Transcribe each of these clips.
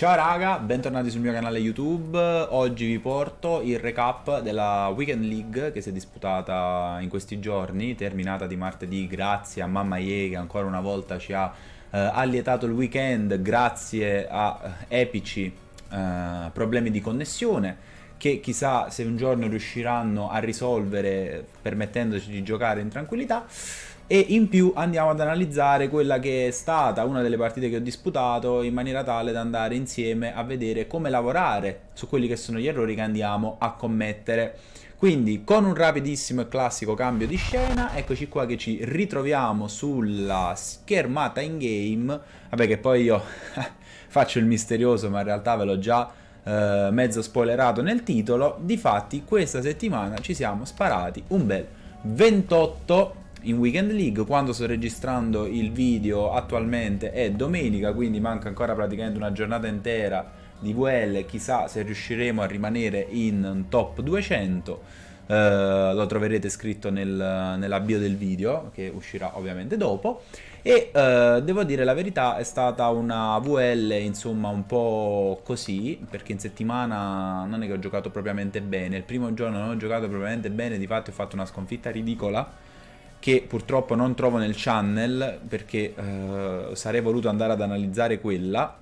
Ciao raga, bentornati sul mio canale YouTube, oggi vi porto il recap della Weekend League che si è disputata in questi giorni, terminata di martedì grazie a Mamma Ye che ancora una volta ci ha eh, allietato il weekend grazie a eh, epici eh, problemi di connessione che chissà se un giorno riusciranno a risolvere permettendoci di giocare in tranquillità e in più andiamo ad analizzare quella che è stata una delle partite che ho disputato in maniera tale da andare insieme a vedere come lavorare su quelli che sono gli errori che andiamo a commettere. Quindi con un rapidissimo e classico cambio di scena, eccoci qua che ci ritroviamo sulla schermata in game, vabbè che poi io faccio il misterioso ma in realtà ve l'ho già eh, mezzo spoilerato nel titolo, difatti questa settimana ci siamo sparati un bel 28 in Weekend League. Quando sto registrando il video attualmente è domenica, quindi manca ancora praticamente una giornata intera di VL, chissà se riusciremo a rimanere in top 200. Eh, lo troverete scritto nel, nell'avvio del video che uscirà ovviamente dopo e eh, devo dire la verità è stata una VL insomma un po' così perché in settimana non è che ho giocato propriamente bene il primo giorno non ho giocato propriamente bene di fatto ho fatto una sconfitta ridicola che purtroppo non trovo nel channel perché eh, sarei voluto andare ad analizzare quella.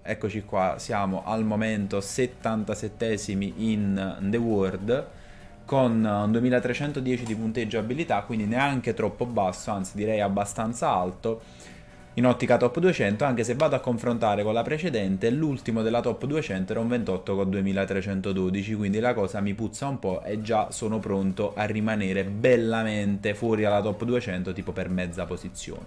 Eccoci qua, siamo al momento 77esimi in The World con 2310 di punteggio abilità, quindi neanche troppo basso, anzi direi abbastanza alto in ottica top 200 anche se vado a confrontare con la precedente l'ultimo della top 200 era un 28 con 2312 quindi la cosa mi puzza un po' e già sono pronto a rimanere bellamente fuori alla top 200 tipo per mezza posizione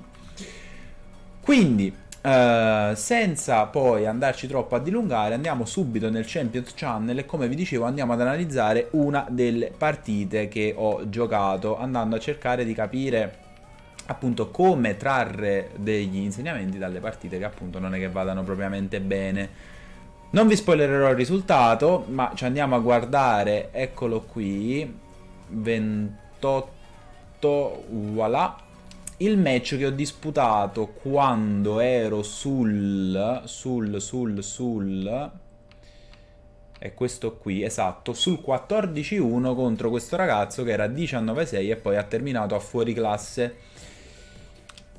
quindi Uh, senza poi andarci troppo a dilungare, andiamo subito nel Champions Channel e come vi dicevo andiamo ad analizzare una delle partite che ho giocato andando a cercare di capire appunto come trarre degli insegnamenti dalle partite che appunto non è che vadano propriamente bene. Non vi spoilererò il risultato, ma ci andiamo a guardare, eccolo qui, 28, voilà, il match che ho disputato quando ero sul, sul, sul, sul, è questo qui, esatto, sul 14-1 contro questo ragazzo che era 19-6 e poi ha terminato a fuori classe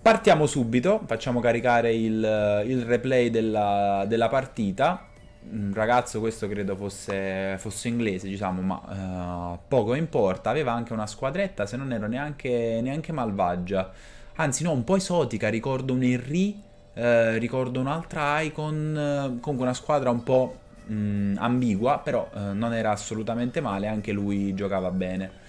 Partiamo subito, facciamo caricare il, il replay della, della partita un ragazzo questo credo fosse, fosse inglese diciamo ma uh, poco importa aveva anche una squadretta se non ero neanche, neanche malvagia anzi no un po' esotica ricordo un Henry uh, ricordo un'altra Icon uh, comunque una squadra un po' mh, mm, ambigua però non era assolutamente male anche lui giocava bene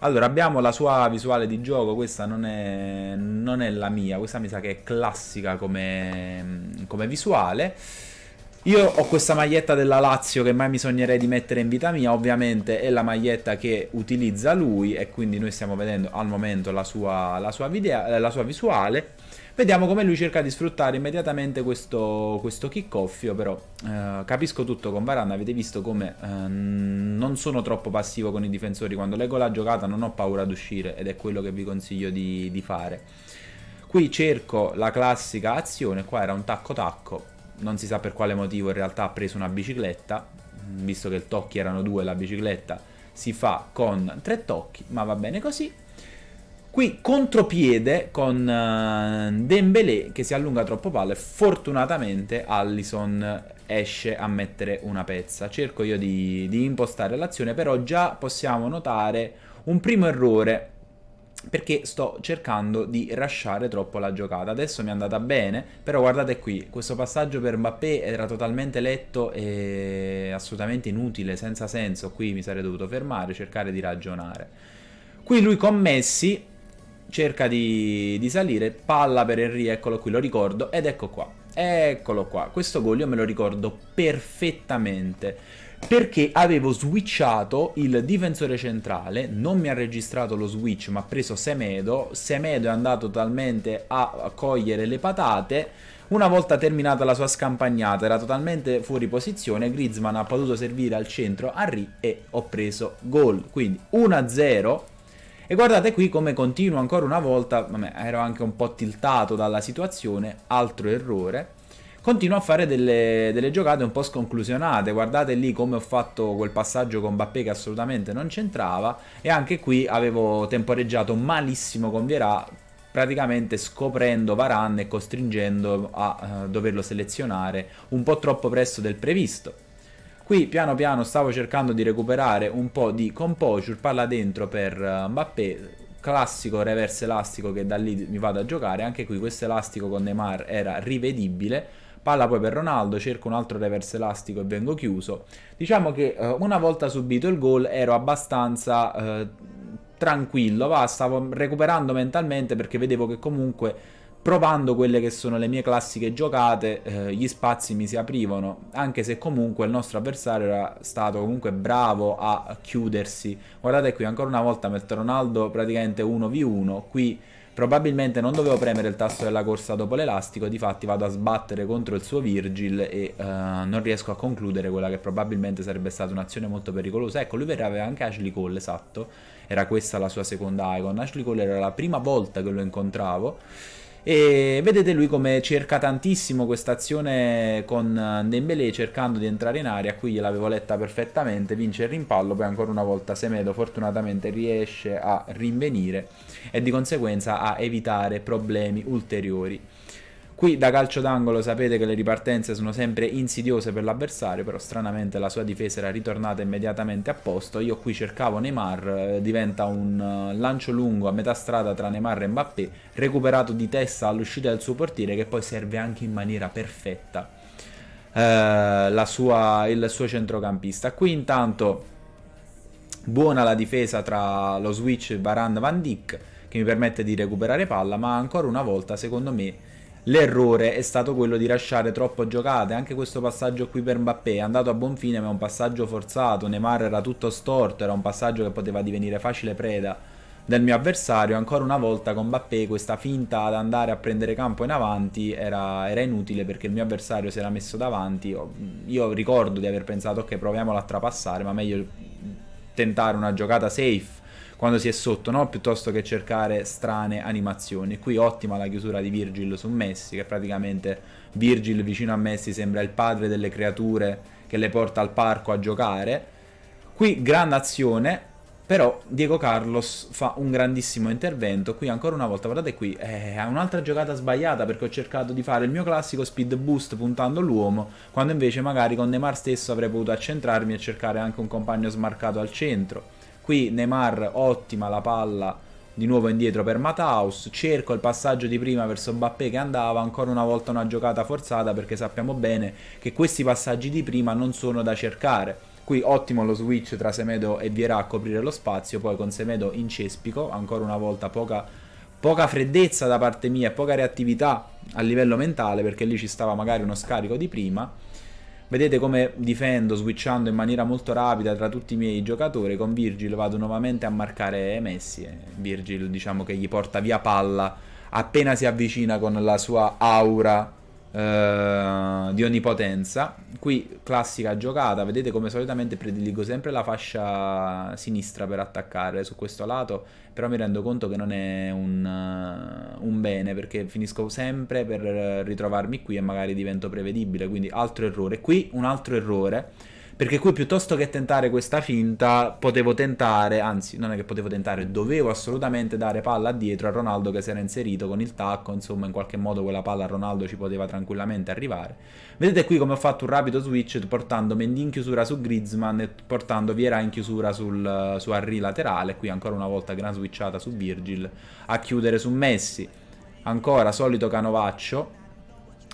allora, abbiamo la sua visuale di gioco, questa non è, non è la mia, questa mi sa che è classica come, come, visuale. Io ho questa maglietta della Lazio che mai mi sognerei di mettere in vita mia, ovviamente è la maglietta che utilizza lui e quindi noi stiamo vedendo al momento la sua, la sua, video, eh, la sua visuale. Vediamo come lui cerca di sfruttare immediatamente questo, questo kickoffio, però eh, capisco tutto con Varane, avete visto come eh, non sono troppo passivo con i difensori, quando leggo la giocata non ho paura di uscire ed è quello che vi consiglio di, di fare. Qui cerco la classica azione, qua era un tacco-tacco, non si sa per quale motivo in realtà ha preso una bicicletta, visto che il tocchi erano due la bicicletta si fa con tre tocchi, ma va bene così. Qui contropiede con uh, Dembélé che si allunga troppo palle, fortunatamente Allison esce a mettere una pezza. Cerco io di, di impostare l'azione, però già possiamo notare un primo errore perché sto cercando di rasciare troppo la giocata. Adesso mi è andata bene, però guardate qui, questo passaggio per Mbappé era totalmente letto e assolutamente inutile, senza senso. Qui mi sarei dovuto fermare, cercare di ragionare. Qui lui con Messi cerca di, di, salire, palla per Henry, eccolo qui, lo ricordo, ed ecco qua, eccolo qua, questo gol io me lo ricordo perfettamente perché avevo switchato il difensore centrale, non mi ha registrato lo switch ma ha preso Semedo, Semedo è andato talmente a cogliere le patate, una volta terminata la sua scampagnata era totalmente fuori posizione, Griezmann ha potuto servire al centro a Ri e ho preso gol, quindi 1-0 e guardate qui come continuo ancora una volta, vabbè, ero anche un po' tiltato dalla situazione, altro errore. Continuo a fare delle, delle giocate un po' sconclusionate, guardate lì come ho fatto quel passaggio con Bappé che assolutamente non c'entrava e anche qui avevo temporeggiato malissimo con Vierà praticamente scoprendo Varane e costringendo a eh, doverlo selezionare un po' troppo presto del previsto. Qui piano piano stavo cercando di recuperare un po' di composure, palla dentro per eh, Mbappé, classico reverse elastico che da lì mi vado a giocare, anche qui questo elastico con Neymar era rivedibile, palla poi per Ronaldo, cerco un altro reverse elastico e vengo chiuso. Diciamo che eh, una volta subito il gol ero abbastanza... Eh, tranquillo, va, stavo recuperando mentalmente perché vedevo che comunque provando quelle che sono le mie classiche giocate, eh, gli spazi mi si aprivano, anche se comunque il nostro avversario era stato comunque bravo a chiudersi. Guardate qui, ancora una volta metto Ronaldo praticamente 1v1, qui probabilmente non dovevo premere il tasto della corsa dopo l'elastico, difatti vado a sbattere contro il suo Virgil e eh, non riesco a concludere quella che probabilmente sarebbe stata un'azione molto pericolosa. Ecco, lui aveva anche Ashley Cole, esatto, era questa la sua seconda icon, Ashley Cole era la prima volta che lo incontravo e vedete lui come cerca tantissimo questa azione con Dembélé cercando di entrare in aria, qui gliel'avevo letta perfettamente, vince il rimpallo, poi ancora una volta Semedo fortunatamente riesce a rinvenire e di conseguenza a evitare problemi ulteriori. Qui da calcio d'angolo sapete che le ripartenze sono sempre insidiose per l'avversario, però stranamente la sua difesa era ritornata immediatamente a posto. Io qui cercavo Neymar, eh, diventa un eh, lancio lungo a metà strada tra Neymar e Mbappé, recuperato di testa all'uscita del suo portiere che poi serve anche in maniera perfetta eh, sua, il suo centrocampista. Qui intanto buona la difesa tra lo switch Varane-Van Dijk che mi permette di recuperare palla, ma ancora una volta secondo me L'errore è stato quello di lasciare troppo giocate, anche questo passaggio qui per Mbappé è andato a buon fine ma è un passaggio forzato, Neymar era tutto storto, era un passaggio che poteva divenire facile preda del mio avversario. Ancora una volta con Bappé questa finta ad andare a prendere campo in avanti era, era, inutile perché il mio avversario si era messo davanti. Io ricordo di aver pensato ok proviamolo a trapassare, ma meglio tentare una giocata safe quando si è sotto, no? piuttosto che cercare strane animazioni. Qui ottima la chiusura di Virgil su Messi, che praticamente Virgil vicino a Messi sembra il padre delle creature che le porta al parco a giocare. Qui grande azione, però Diego Carlos fa un grandissimo intervento. Qui ancora una volta, guardate qui, è un'altra giocata sbagliata perché ho cercato di fare il mio classico speed boost puntando l'uomo, quando invece magari con Neymar stesso avrei potuto accentrarmi e cercare anche un compagno smarcato al centro. Qui Neymar ottima la palla di nuovo indietro per Mataus, cerco il passaggio di prima verso Mbappé che andava, ancora una volta una giocata forzata perché sappiamo bene che questi passaggi di prima non sono da cercare. Qui ottimo lo switch tra Semedo e Vierà a coprire lo spazio, poi con Semedo in cespico, ancora una volta poca, poca freddezza da parte mia, poca reattività a livello mentale perché lì ci stava magari uno scarico di prima Vedete come difendo switchando in maniera molto rapida tra tutti i miei giocatori. Con Virgil vado nuovamente a marcare Messi. Virgil diciamo che gli porta via palla appena si avvicina con la sua aura eh, di onnipotenza. Qui classica giocata, vedete come solitamente prediligo sempre la fascia sinistra per attaccare su questo lato, però mi rendo conto che non è un, uh, un bene perché finisco sempre per ritrovarmi qui e magari divento prevedibile, quindi altro errore. Qui un altro errore perché qui piuttosto che tentare questa finta, potevo tentare, anzi, non è che potevo tentare, dovevo assolutamente dare palla dietro a Ronaldo che si era inserito con il tacco. Insomma, in qualche modo quella palla a Ronaldo ci poteva tranquillamente arrivare. Vedete qui come ho fatto un rapido switch portando Mendy in chiusura su Griezmann e portando Viera in chiusura sul, su Harry laterale. Qui ancora una volta gran switchata su Virgil a chiudere su Messi. Ancora solito canovaccio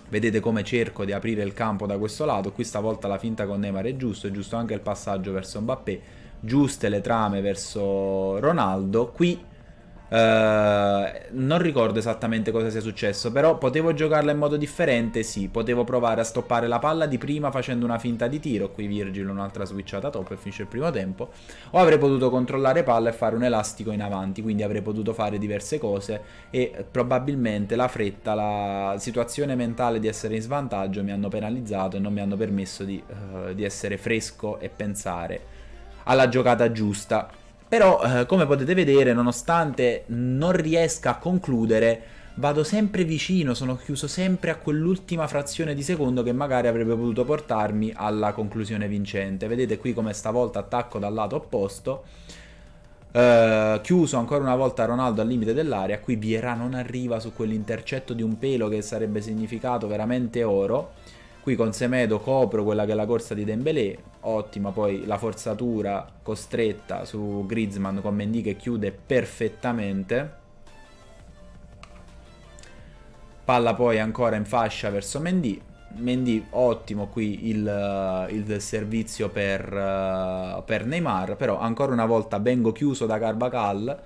Vedete come cerco di aprire il campo da questo lato, qui stavolta la finta con Neymar è giusto, è giusto anche il passaggio verso Mbappé, giuste le trame verso Ronaldo, qui eh, non ricordo esattamente cosa sia successo, però potevo giocarla in modo differente, sì, potevo provare a stoppare la palla di prima facendo una finta di tiro, qui Virgil un'altra switchata top e finisce il primo tempo, o avrei potuto controllare palla e fare un elastico in avanti, quindi avrei potuto fare diverse cose e probabilmente la fretta, la situazione mentale di essere in svantaggio mi hanno penalizzato e non mi hanno permesso di, uh, di essere fresco e pensare alla giocata giusta però, eh, come potete vedere, nonostante non riesca a concludere, vado sempre vicino, sono chiuso sempre a quell'ultima frazione di secondo che magari avrebbe potuto portarmi alla conclusione vincente. Vedete qui come stavolta attacco dal lato opposto. Uh, chiuso ancora una volta Ronaldo al limite dell'area, qui Vierà non arriva su quell'intercetto di un pelo che sarebbe significato veramente oro. Qui con Semedo copro quella che è la corsa di Dembélé, ottima, poi la forzatura costretta su Griezmann con Mendy che chiude perfettamente. Palla poi ancora in fascia verso Mendy. Mendy ottimo qui il, eh, il servizio per, eh, per Neymar, però ancora una volta vengo chiuso da Carvacal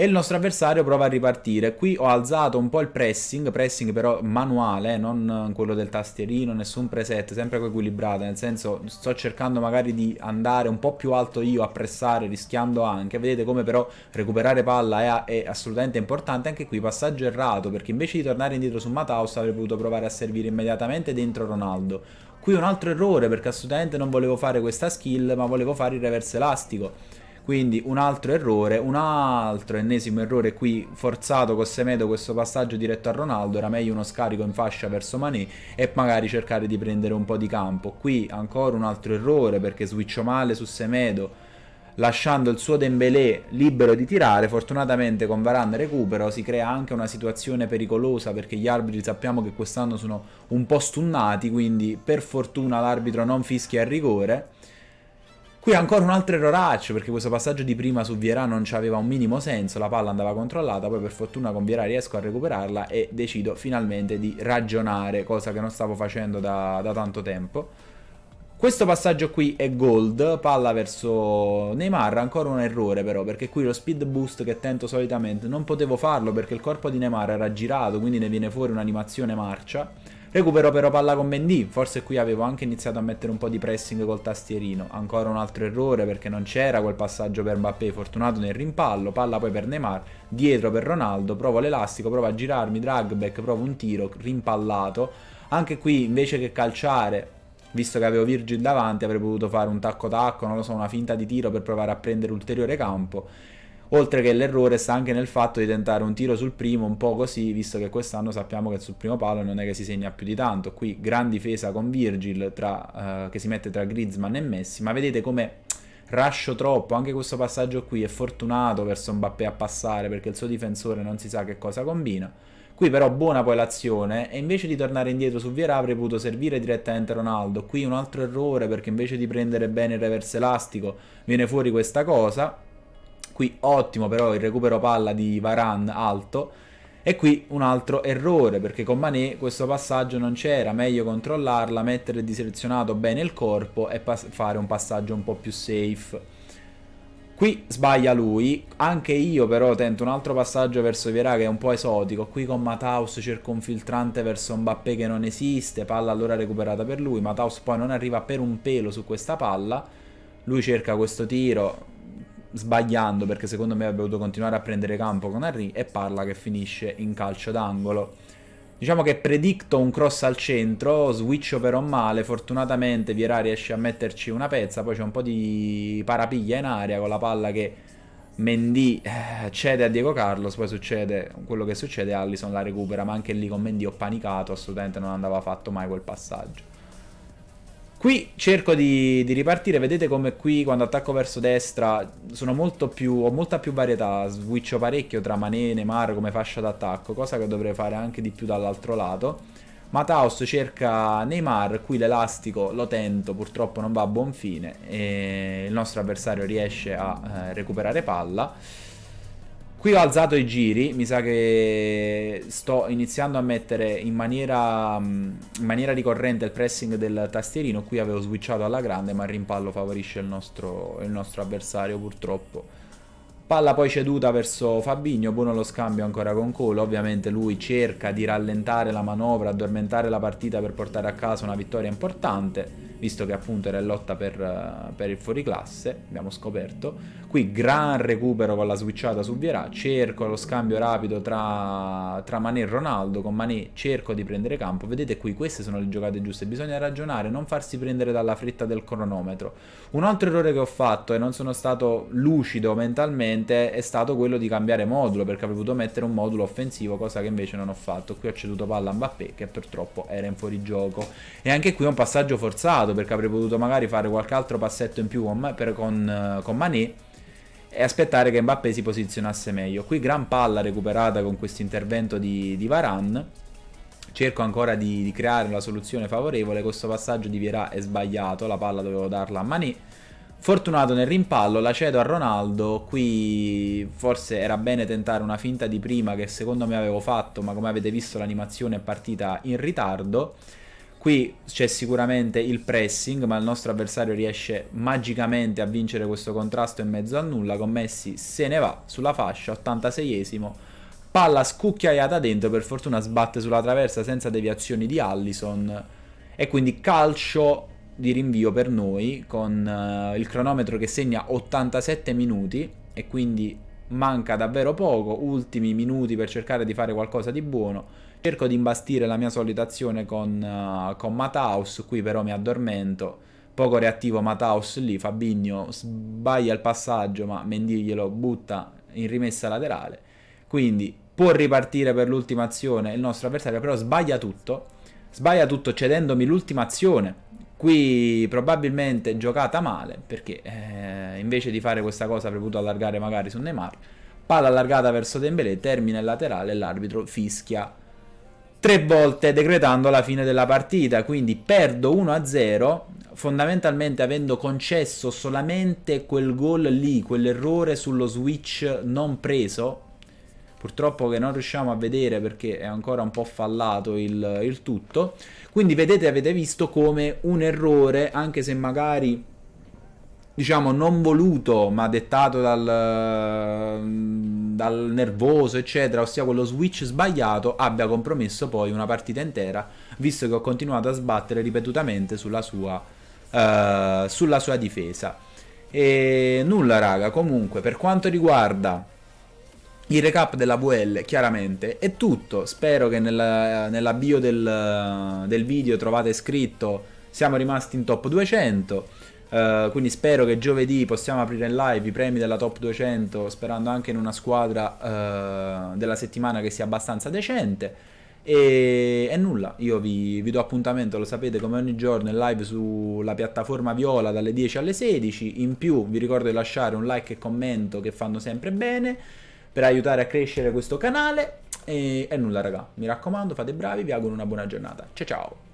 e il nostro avversario prova a ripartire. Qui ho alzato un po' il pressing, pressing però manuale, non quello del tastierino, nessun preset, sempre equilibrato, nel senso sto cercando magari di andare un po' più alto io a pressare, rischiando anche, vedete come però recuperare palla è, è assolutamente importante, anche qui passaggio errato, perché invece di tornare indietro su Mataus avrei potuto provare a servire immediatamente dentro Ronaldo. Qui un altro errore perché assolutamente non volevo fare questa skill ma volevo fare il reverse elastico quindi un altro errore, un altro ennesimo errore qui forzato con Semedo questo passaggio diretto a Ronaldo, era meglio uno scarico in fascia verso Mané e magari cercare di prendere un po' di campo. Qui ancora un altro errore perché switcho male su Semedo lasciando il suo Dembélé libero di tirare, fortunatamente con Varane recupero si crea anche una situazione pericolosa perché gli arbitri sappiamo che quest'anno sono un po' stunnati, quindi per fortuna l'arbitro non fischia il rigore Qui ancora un altro erroraccio perché questo passaggio di prima su Vierà non aveva un minimo senso, la palla andava controllata, poi per fortuna con Vierà riesco a recuperarla e decido finalmente di ragionare, cosa che non stavo facendo da, da tanto tempo. Questo passaggio qui è gold, palla verso Neymar, ancora un errore però perché qui lo speed boost che tento solitamente non potevo farlo perché il corpo di Neymar era girato quindi ne viene fuori un'animazione marcia Recupero però palla con Mendy, forse qui avevo anche iniziato a mettere un po' di pressing col tastierino, ancora un altro errore perché non c'era quel passaggio per Mbappé fortunato nel rimpallo, palla poi per Neymar, dietro per Ronaldo, provo l'elastico, provo a girarmi, drag back, provo un tiro, rimpallato, anche qui invece che calciare visto che avevo Virgil davanti avrei potuto fare un tacco tacco, non lo so, una finta di tiro per provare a prendere ulteriore campo Oltre che l'errore sta anche nel fatto di tentare un tiro sul primo, un po' così, visto che quest'anno sappiamo che sul primo palo non è che si segna più di tanto. Qui gran difesa con Virgil tra, uh, che si mette tra Griezmann e Messi, ma vedete come rascio troppo, anche questo passaggio qui è fortunato verso Mbappé a passare perché il suo difensore non si sa che cosa combina. Qui però buona poi l'azione e invece di tornare indietro su Viera avrei potuto servire direttamente Ronaldo. Qui un altro errore perché invece di prendere bene il reverse elastico viene fuori questa cosa Qui ottimo però il recupero palla di Varan alto. E qui un altro errore, perché con Mané questo passaggio non c'era, meglio controllarla, mettere selezionato bene il corpo e fare un passaggio un po' più safe. Qui sbaglia lui, anche io però tento un altro passaggio verso Vierà che è un po' esotico, qui con Mataus cerco un filtrante verso Mbappé che non esiste, palla allora recuperata per lui, Mataus poi non arriva per un pelo su questa palla, lui cerca questo tiro, sbagliando perché secondo me avrebbe dovuto continuare a prendere campo con Henry e parla che finisce in calcio d'angolo. Diciamo che predicto un cross al centro, switch però male, fortunatamente Vierà riesce a metterci una pezza, poi c'è un po' di parapiglia in aria con la palla che Mendy eh, cede a Diego Carlos, poi succede quello che succede, Allison la recupera, ma anche lì con Mendy ho panicato, assolutamente non andava fatto mai quel passaggio. Qui cerco di, di, ripartire, vedete come qui quando attacco verso destra più, ho molta più varietà, switcho parecchio tra manene, mar come fascia d'attacco, cosa che dovrei fare anche di più dall'altro lato. Mataus cerca Neymar, qui l'elastico lo tento, purtroppo non va a buon fine e il nostro avversario riesce a eh, recuperare palla. Qui ho alzato i giri, mi sa che sto iniziando a mettere in maniera, mm, in maniera ricorrente il pressing del tastierino, qui avevo switchato alla grande ma il rimpallo favorisce il nostro, il nostro avversario purtroppo. Palla poi ceduta verso Fabigno, buono lo scambio ancora con Cole, ovviamente lui cerca di rallentare la manovra, addormentare la partita per portare a casa una vittoria importante visto che appunto era in lotta per, per il fuoriclasse, abbiamo scoperto. Qui gran recupero con la switchata su Vierà, cerco lo scambio rapido tra, tra Mané e Ronaldo, con Mané cerco di prendere campo, vedete qui queste sono le giocate giuste, bisogna ragionare, non farsi prendere dalla fretta del cronometro. Un altro errore che ho fatto e non sono stato lucido mentalmente è stato quello di cambiare modulo, perché avevo dovuto mettere un modulo offensivo, cosa che invece non ho fatto. Qui ho ceduto palla a Mbappé che purtroppo era in fuorigioco. E anche qui è un passaggio forzato forzato perché avrei potuto magari fare qualche altro passetto in più con, per, con, eh, con Mané e aspettare che Mbappé si posizionasse meglio. Qui gran palla recuperata con questo intervento di, di Varane. Cerco ancora di, di creare una soluzione favorevole, questo passaggio di Vierà è sbagliato, la palla dovevo darla a Mané. Fortunato nel rimpallo, la cedo a Ronaldo, qui forse era bene tentare una finta di prima che secondo me avevo fatto, ma come avete visto l'animazione è partita in ritardo. Qui c'è sicuramente il pressing, ma il nostro avversario riesce magicamente a vincere questo contrasto in mezzo a nulla. Commessi se ne va sulla fascia, 86esimo. Palla scucchiaiata dentro, per fortuna sbatte sulla traversa senza deviazioni di Allison. E quindi calcio di rinvio per noi, con uh, il cronometro che segna 87 minuti. E quindi manca davvero poco, ultimi minuti per cercare di fare qualcosa di buono Cerco di imbastire la mia solita azione con, uh, con Mataus, qui però mi addormento. Poco reattivo Mataus lì, Fabigno sbaglia il passaggio ma Mendiglielo butta in rimessa laterale. Quindi può ripartire per l'ultima azione il nostro avversario, però sbaglia tutto. Sbaglia tutto cedendomi l'ultima azione. Qui probabilmente giocata male, perché eh, invece di fare questa cosa avrei potuto allargare magari su Neymar. Palla allargata verso Dembélé, termina il laterale e l'arbitro fischia tre volte decretando la fine della partita, quindi perdo 1-0 fondamentalmente avendo concesso solamente quel gol lì, quell'errore sullo switch non preso, purtroppo che non riusciamo a vedere perché è ancora un po' fallato il, il tutto, quindi vedete avete visto come un errore, anche se magari diciamo non voluto ma dettato dal, dal, nervoso eccetera ossia quello switch sbagliato abbia compromesso poi una partita intera visto che ho continuato a sbattere ripetutamente sulla sua, uh, sulla sua difesa e nulla raga comunque per quanto riguarda il recap della VL chiaramente è tutto spero che nel, nell'avvio del, del video trovate scritto siamo rimasti in top 200 eh, quindi spero che giovedì possiamo aprire in live i premi della top 200, sperando anche in una squadra uh, della settimana che sia abbastanza decente. E, e nulla, io vi, vi, do appuntamento, lo sapete, come ogni giorno in live sulla piattaforma Viola dalle 10 alle 16. In più vi ricordo di lasciare un like e commento che fanno sempre bene per aiutare a crescere questo canale. E, e nulla, raga, mi raccomando, fate bravi, vi auguro una buona giornata. Ciao ciao!